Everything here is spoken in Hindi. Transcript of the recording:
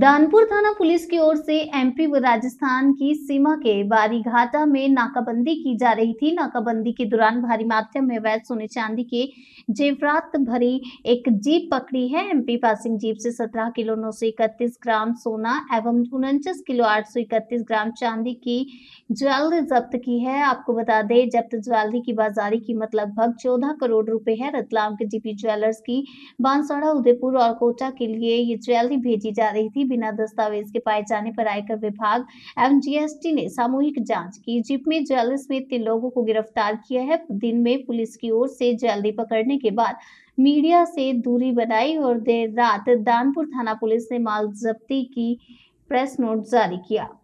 दानपुर थाना पुलिस की ओर से एमपी व राजस्थान की सीमा के बारीघाटा में नाकाबंदी की जा रही थी नाकाबंदी के दौरान भारी मात्रा में वैध सोने चांदी के जेवरात भरी एक जीप पकड़ी है एमपी पासिंग जीप से 17 किलो नौ सौ इकतीस ग्राम सोना एवं उनचास किलो आठ सौ इकतीस ग्राम चांदी की ज्वेलरी जब्त की है आपको बता दें जब्त ज्वेलरी की बाजारी कीमत लगभग चौदह करोड़ रुपए है रतलाम के जीपी ज्वेलर्स की बांसवाड़ा उदयपुर और कोटा के लिए ये ज्वेलरी भेजी जा रही थी बिना दस्तावेज के पाए जाने पर आयकर विभाग एवं जीएसटी ने सामूहिक जांच की जीप में जल समेत तीन लोगों को गिरफ्तार किया है दिन में पुलिस की ओर से जल्दी पकड़ने के बाद मीडिया से दूरी बनाई और देर रात दानपुर थाना पुलिस ने माल जब्ती की प्रेस नोट जारी किया